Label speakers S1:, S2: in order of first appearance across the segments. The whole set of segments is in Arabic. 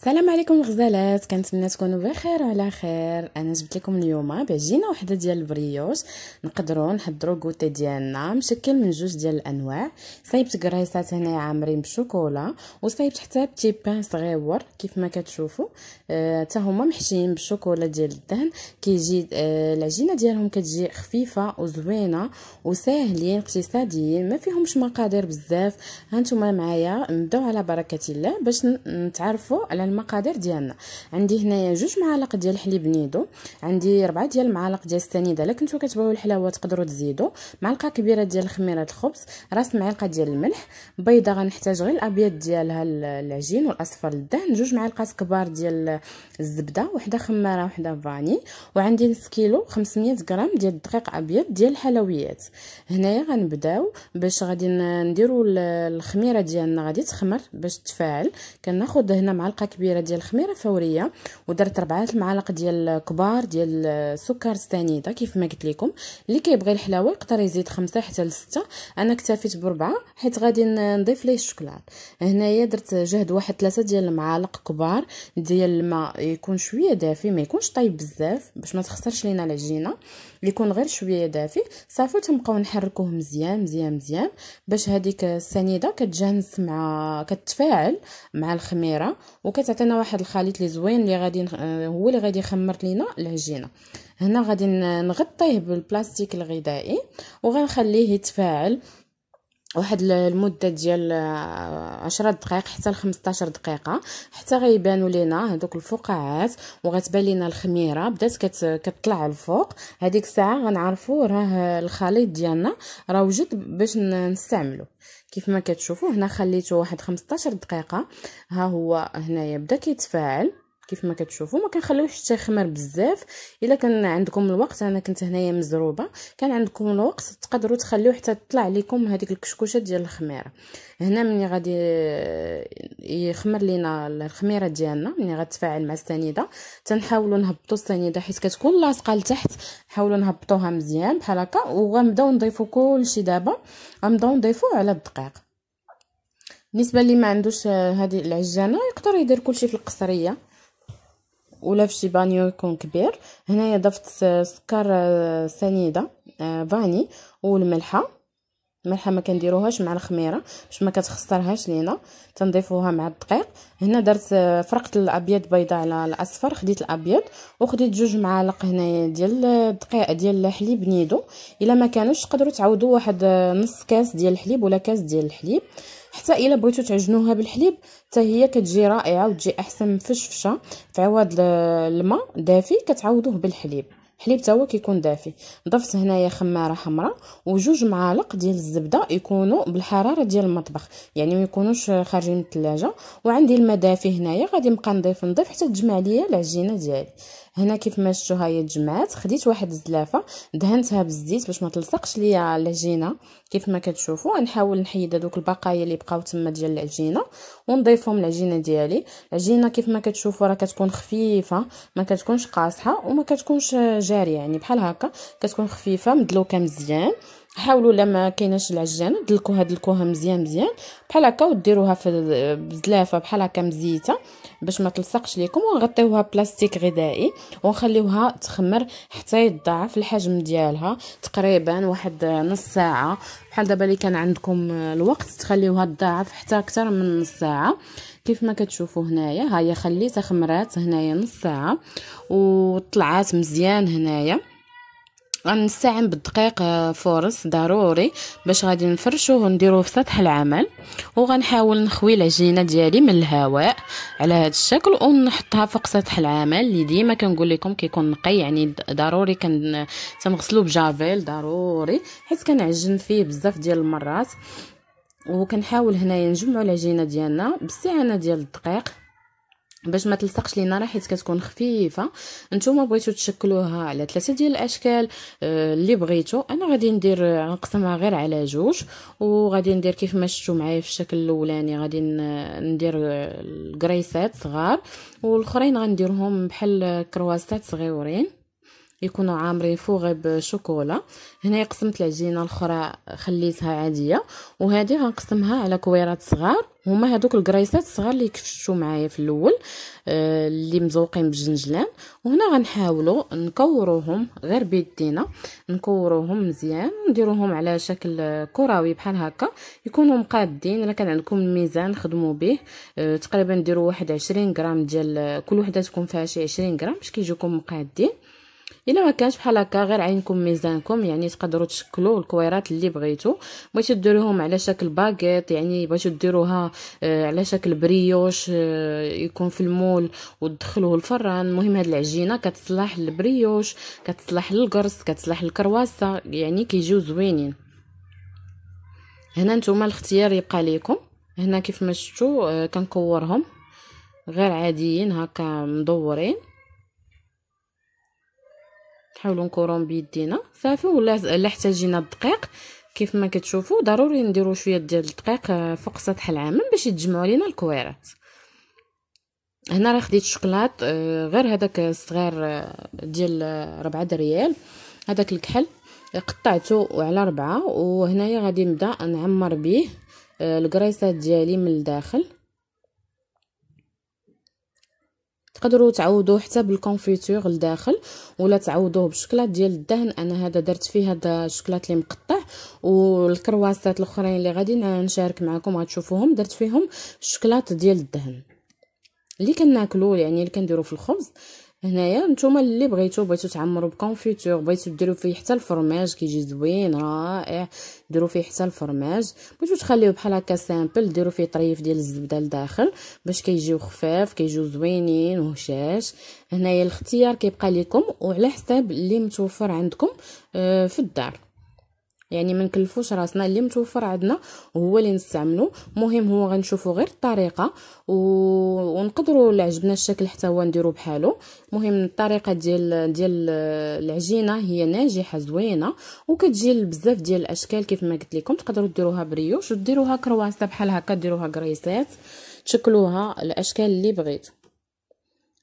S1: السلام عليكم الغزالات كنتمنى تكونوا بخير وعلى خير انا جبت لكم اليوم بعجينه وحده ديال البريوش نقدروا نحضروا كوتي ديالنا مشكل من جوج ديال الانواع صايبت كريسات هنايا عامرين بشوكولا وصايبت حتى بتي بان صغيور كيف ما كتشوفوا آه، حتى آه هما محشيين بالشوكولا ديال الدهن كيجي آه العجينه ديالهم كتجي خفيفه وزوينه وساهلين اقتصاديين ما فيهمش مقادير بزاف هانتوما معايا نبداو على بركه الله باش نتعرفوا على المقادير ديالنا عندي هنايا جوج معالق ديال حليب نيدو عندي ربعة ديال المعالق ديال السنيده الا كنتو كتبغيو الحلاوه تقدروا تزيدوا معلقه كبيره ديال الخميره الخبز راس معلقه ديال الملح بيضه غنحتاج غير الابيض ديالها العجين والاصفر الدهن جوج معالقات كبار ديال الزبده وحده خماره وحده فاني وعندي نص كيلو 500 غرام ديال الدقيق ابيض ديال الحلويات هنايا غنبداو باش غادي نديروا الخميره ديالنا غادي تخمر باش تفاعل كناخذ هنا معلقه كبيره ديال الخميره فوريه ودرت ربعات المعالق ديال كبار ديال السكر السنيده كيف ما قلت لكم اللي كيبغي الحلاوه يقدر يزيد خمسة حتى لستة انا اكتفيت بربعه حيت غادي نضيف ليه الشوكولات هنايا درت جهد واحد ثلاثة ديال المعالق كبار ديال الماء يكون شويه دافي ما يكونش طايب بزاف باش ما تخسرش لينا العجينه اللي يكون غير شويه دافي صافي تنبقاو نحركوه مزيان مزيان مزيان باش هذيك السنيده كتجانس مع كتفاعل مع الخميره وكتعطينا واحد الخليط اللي زوين اللي غادي آه، هو اللي غادي يخمر لينا العجينه هنا غادي نغطيه بالبلاستيك الغذائي وغنخليه يتفاعل واحد المده ديال عشرة دقائق حتى ل 15 دقيقه حتى غيبانوا لينا هذوك الفقاعات وغتبان لينا الخميره بدات كت... كتطلع الفوق هذيك الساعه غنعرفوا راه الخليط ديالنا راه وجد باش نستعملو كيف ما كتشوفوا هنا خليته واحد 15 دقيقه ها هو هنايا بدا كيتفاعل كيف ما كتشوفوا ما كنخليوش حتى يخمر بزاف الا كان عندكم الوقت انا كنت هنايا مزروبه كان عندكم الوقت تقدروا تخليوه حتى تطلع لكم هذيك الكشكوشه ديال الخميره هنا ملي غادي يخمر لينا الخميره ديالنا ملي غتفاعل مع السنيده تنحاولوا نهبطوا السنيده حيت كتكون لاصقه لتحت نحاولوا نهبطوها مزيان بحال هكا وغنبداو نضيفوا كلشي دابا غنبداو نضيفوه على الدقيق بالنسبه اللي ما عندوش هذه العجانه يقدر يدير كلشي في القصريه ولا في شي بانيو يكون كبير هنايا ضفت سكر سنيده فاني والملحه الملحه ما كنديروهاش مع الخميره باش ما كتخسرهاش لينا تنضيفوها مع الدقيق هنا درت فرقت الابيض بيضه على الاصفر خديت الابيض وخديت جوج معالق هنايا ديال الدقيق ديال الحليب نيدو الا ما كانوش تقدروا تعوضوا واحد نص كاس ديال الحليب ولا كاس ديال الحليب حتى الا بغيتو تعجنوها بالحليب حتى هي كتجي رائعه وتجي احسن مفشفشه في عوض الماء دافي كتعوضوه بالحليب الحليب هو كيكون دافي ضفت هنايا خماره حمراء وجوج معالق ديال الزبده يكونوا بالحراره ديال المطبخ يعني ما يكونوش خارجين من الثلاجه وعندي الماء دافي هنايا غادي نبقى نضيف نضيف حتى تجمع ليا العجينه ديالي هنا كيف ما شفتوا هاي جمعات خديت واحد الزلافه دهنتها بالزيت باش ما تلصقش ليا العجينه كيف ما كتشوفوا غنحاول نحيد هذوك البقايا اللي بقاو تما ديال العجينه ونضيفهم العجينه ديالي العجينه كيف ما كتشوفوا راه كتكون خفيفه ما كتكونش قاصحه وما كتكونش جاريه يعني بحال هكا كتكون خفيفه مدلوكه مزيان حاولوا لما كايناش العجانه دلكوها دلكوها مزيان مزيان بحال هكا وديروها في بزلافه بحال هكا مزيته باش ما تلصقش ليكم ونغطيوها بلاستيك غذائي ونخليوها تخمر حتى يتضاعف الحجم ديالها تقريبا واحد نص ساعه بحال دابا اللي كان عندكم الوقت تخليوها تضاعف حتى اكثر من نص ساعه كيف ما كتشوفوا هنايا ها هي خليتها خمرات هنايا نص ساعه وطلعات مزيان هنايا غنستعمل بالدقيق آه، فورس ضروري باش غادي نفرشوه ونديروه في سطح العمل وغنحاول نخوي العجينه ديالي من الهواء على هذا الشكل ونحطها فوق سطح العمل اللي ديما كنقول لكم كيكون نقي يعني ضروري كن تنغسلو بجافيل ضروري حيت كنعجن فيه بزاف ديال المرات وكنحاول هنايا نجمعوا العجينه ديالنا باستعانه ديال الدقيق باش ما تلصقش لينا راه حيت كتكون خفيفه نتوما بغيتو تشكلوها على ثلاثه ديال الاشكال آه، اللي بغيتو انا غادي ندير آه، نقسمها غير على جوج وغادي ندير كيف ما شفتوا معايا في الشكل الاولاني غادي ندير آه، الكريسات صغار والاخرين غنديرهم بحال كرواسات صغيورين يكونوا عامرين فوغي بشوكولا هنا قسمت العجينه الاخرى خليتها عاديه وهذه غنقسمها على كويرات صغار هما هذوك الكريسات الصغار اللي كفشو معايا في الاول آه، اللي مزوقين بالجنجلان وهنا غنحاولوا نكوروهم غير بيدينا نكوروهم مزيان نديروهم على شكل كروي بحال هكا يكونوا مقادين الا كان عندكم الميزان خدموا به آه، تقريبا ديروا واحد 20 غرام ديال كل وحده تكون فيها شي 20 غرام باش كيجيكم مقادين الا ما كانش بحال هكا غير عينكم ميزانكم يعني تقدروا تشكلوا الكويرات اللي بغيتو بغيتو ديروهم على شكل باكيط يعني بغيتو ديروها آه، على شكل بريوش آه، يكون في المول وتدخلوه الفران المهم هاد العجينه كتصلح للبريوش كتصلح للقرص كتصلح للكرواسه يعني كيجيو زوينين هنا نتوما الاختيار يبقى ليكم هنا كيف ما شفتوا آه، كنكورهم غير عاديين هكا مدورين نحاولوا نكورون بيدينا صافي ولا الا احتاجينا الدقيق كيف ما كتشوفوا ضروري نديروا شويه ديال الدقيق آه، فوق سطح العامل باش يتجمعوا لينا الكويرات هنا راه خديت الشوكولات آه، غير هذاك الصغير آه، ديال 4 دريال هذاك الكحل قطعته على ربعة وهنايا غادي نبدا نعمر به الكريسات ديالي من الداخل تقدروا تعوضوه حتى بالكونفيتور لداخل ولا تعوضوه بشكلاط ديال الدهن انا هذا درت فيه هذا الشكلاط اللي مقطع والكرواسات الاخرين اللي غادي نشارك معكم غتشوفوهم درت فيهم الشكلاط ديال الدهن اللي كناكلو يعني اللي كنديرو في الخبز هنايا نتوما اللي بغيتو بغيتو تعمروا بكونفيتور بغيتو ديروا فيه حتى الفرماج كيجي زوين رائع ديروا فيه حتى الفرماج بغيتو تخليوه بحال هكا سامبل ديروا فيه طريف ديال الزبده لداخل باش كيجيو خفاف كيجيو زوينين وهشاش هنايا الاختيار كيبقى لكم وعلى حساب اللي متوفر عندكم آه، في الدار يعني ما نكلفوش راسنا اللي متوفر عندنا هو اللي نستعملو مهم هو غنشوفو غير الطريقه و... ونقدروا اللي عجبنا الشكل حتى هو نديرو بحالو مهم الطريقه ديال ديال العجينه هي ناجحه زوينه وكتجي بزاف ديال الاشكال كيف ما قلت لكم تقدروا ديروها بريوش وديروها كرواسه بحال هكا ديروها كريسات تشكلوها الاشكال اللي بغيت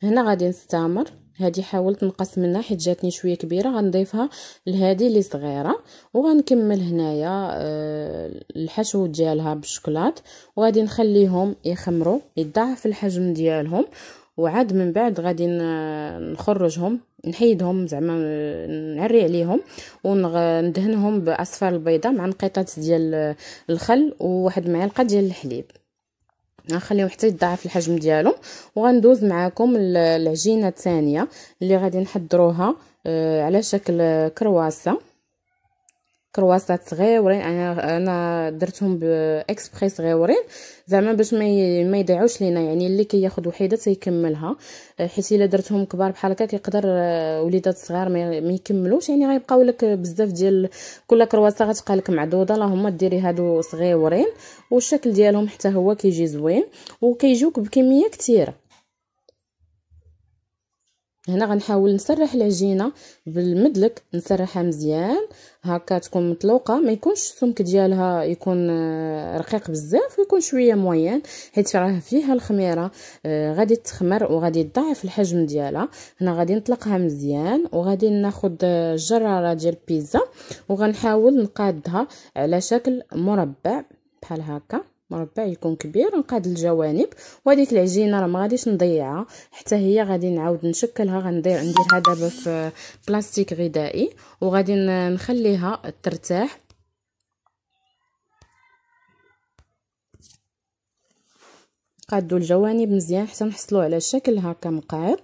S1: هنا غادي نستمر هادي حاولت نقص منها حيت جاتني شويه كبيره غنضيفها لهادي اللي صغيره وغنكمل هنايا آه، الحشو ديالها بالشوكولات وغادي نخليهم يخمروا يضاعف الحجم ديالهم وعاد من بعد غادي نخرجهم نحيدهم زعما آه، نعري عليهم وندهنهم باصفر البيضه مع نقيطات ديال آه، الخل وواحد معلقه ديال الحليب غنخليوه حتى يتضاعف الحجم ديالو وغندوز معاكم العجينه الثانيه اللي غادي نحضروها آه، على شكل كرواسه كرواسات صغيورين انا انا درتهم باكسبريس صغيورين زعما باش ما ما يضيعوش لينا يعني اللي كياخذ وحيده تيكملها حيت الا درتهم كبار بحال هكا كيقدر آه، وليدات صغار ما يكملوش يعني غيبقاو لك بزاف ديال كل كرواسه غتبقى لك معدوده اللهم ديري هادو صغيورين والشكل ديالهم حتى هو كيجي زوين وكيجيوك بكميه كثيره هنا غنحاول نسرح العجينه بالمدلك نسرحها مزيان هكا تكون مطلوقه ما يكونش السمك ديالها يكون آه، رقيق بزاف ويكون شويه موين حيت راه فيها الخميره آه، غادي تخمر وغادي تضاعف الحجم ديالها هنا غادي نطلقها مزيان وغادي ناخذ آه، الجراره ديال البيتزا وغنحاول نقادها على شكل مربع بحال هكا مربع يكون كبير نقاد الجوانب وهذيك العجينه راه ما غاديش نضيعها حتى هي غادي نعاود نشكلها غندير نديرها دابا في بلاستيك غذائي وغادي نخليها ترتاح قادوا الجوانب مزيان حتى نحصلوا على شكل هكا مقعد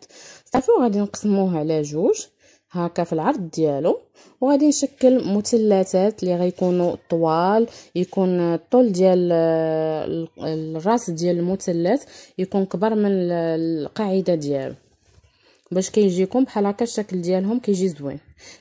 S1: صافي وغادي نقسموها على جوج هكا في العرض ديالو وغادي نشكل مثلثات اللي غيكونوا طوال يكون الطول ديال آه، الراس ديال المثلث يكون كبر من القاعده ديالو باش كيجيكم بحال هكا الشكل ديالهم كيجي زوين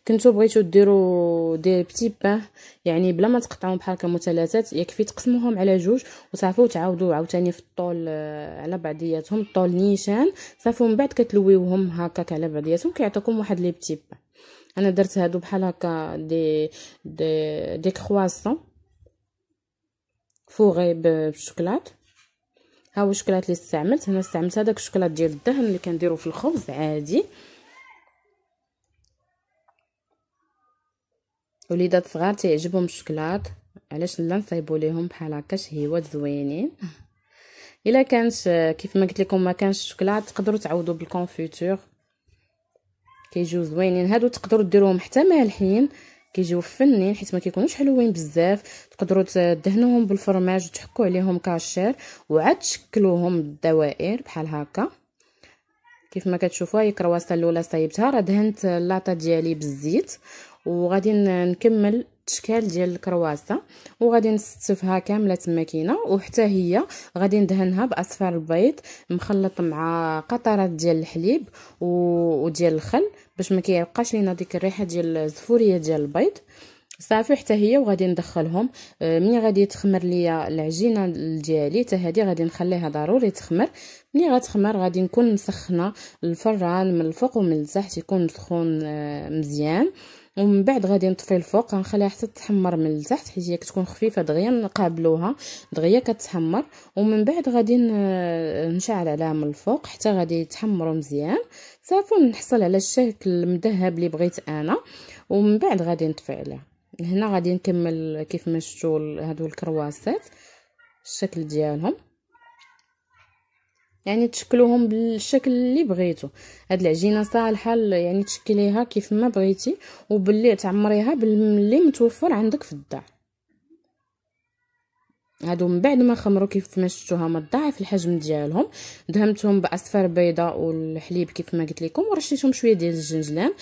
S1: كنتو بغيتو ديرو دي بتي بان يعني بلا ما تقطعوهم بحال هكا مثلثات يكفي تقسموهم على جوج وصافي وتعاودو عاوتاني في الطول آه، على بعضياتهم الطول نيشان صافي ومن بعد كتلويوهم هكاك على بعضياتهم كيعطيكم واحد لي بتي انا درت هادو بحال هكا دي دي دي كرواسون فوغي بالشوكولاته ها هو الشوكولات اللي استعملت هنا استعملت هذاك الشكلاط ديال الدهن اللي كنديرو في الخبز عادي وليدات صغار تيعجبهم الشكلاط علاش لا نصايبو ليهم بحال هكا شهيوات زوينين الا كانت كيف ما قلت لكم ما كانش الشوكولات تقدروا تعوضوا بالكونفيتور كيجيو زوينين هادو تقدروا ديروهم حتى مالحين كيجيو فنين حيت ما كيكونوش حلوين بزاف تقدروا تدهنوهم بالفرماج وتحكوا عليهم كاشير وعاد تشكلوهم دوائر بحال هكا كيف ما كتشوفوا هي الكرواسه الاولى صايبتها راه دهنت اللاطه ديالي بالزيت وغادي نكمل الاشكال ديال الكرواسه وغادي نستفها كامله الماكينه وحتى هي غادي ندهنها باصفر البيض مخلط مع قطرات ديال الحليب وديال الخل باش ما كيبقاش لينا ديك الريحه ديال الزفوريه ديال البيض صافي حتى هي وغادي ندخلهم آه، ملي غادي تخمر ليا العجينه ديالي حتى هذه غادي نخليها ضروري تخمر ملي غتخمر غادي نكون مسخنه الفران من الفوق ومن التحت يكون سخون آه، مزيان ومن بعد غادي نطفي الفوق غنخليها حتى تحمر من التحت حيت هي كتكون خفيفه دغيا نقابلوها دغيا كتحمر ومن بعد غادي نشعل عليها من الفوق حتى غادي تحمروا مزيان صافي نحصل على الشكل المذهب اللي بغيت انا ومن بعد غادي نطفي عليها هنا غادي نكمل كيف ما شفتوا هادو الكرواسات الشكل ديالهم يعني تشكلوهم بالشكل اللي بغيتو هاد العجينه صالحه يعني تشكليها كيف ما بغيتي وباللي تعمريها باللي متوفر عندك في الدار هادو من بعد ما خمروا كيف ما شفتوها هما ضاعف الحجم ديالهم دهمتهم باصفار بيضاء والحليب كيف ما قلت لكم ورشيتهم شويه ديال الجنجلان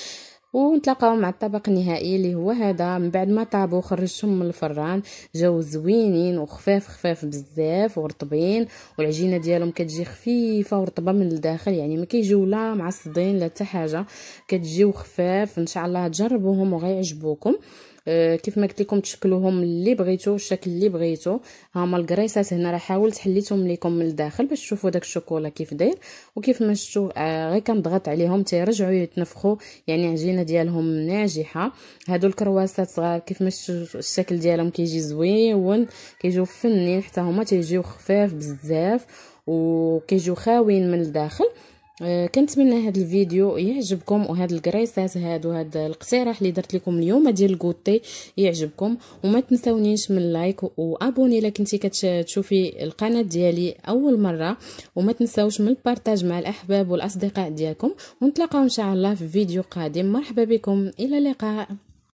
S1: ونتلاقاو مع الطبق النهائي اللي هو هذا من بعد ما طابو خرجتهم من الفران جاو زوينين وخفاف خفاف بزاف ورطبين والعجينه ديالهم كتجي خفيفه ورطبه من الداخل يعني ما كيجيو لا معصدين لا حتى حاجه كتجيو خفاف ان شاء الله تجربوهم وغيعجبوكم آه، كيف ما قلت لكم تشكلوهم اللي بغيتو الشكل اللي بغيتو ها هما الكريسات هنا راه حاولت حليتهم لكم من الداخل باش تشوفوا داك الشوكولا كيف داير وكيف ما شفتوا آه، غير كنضغط عليهم تيرجعوا يتنفخوا يعني عجينه ديالهم ناجحه هادو الكرواسات صغار كيف ما الشكل ديالهم كيجي زويون كيجيو فنين حتى هما تيجيو خفاف بزاف وكيجيو خاويين من الداخل آه، كنتمنى هاد الفيديو يعجبكم وهاد الكريسات هاد وهاد الاقتراح اللي درت لكم اليوم ديال الكوتي يعجبكم وما تنساونيش من لايك وابوني الا كنتي كتشوفي القناه ديالي اول مره وما تنساوش من البارتاج مع الاحباب والاصدقاء ديالكم ونتلاقاو ان شاء الله في فيديو قادم مرحبا بكم الى اللقاء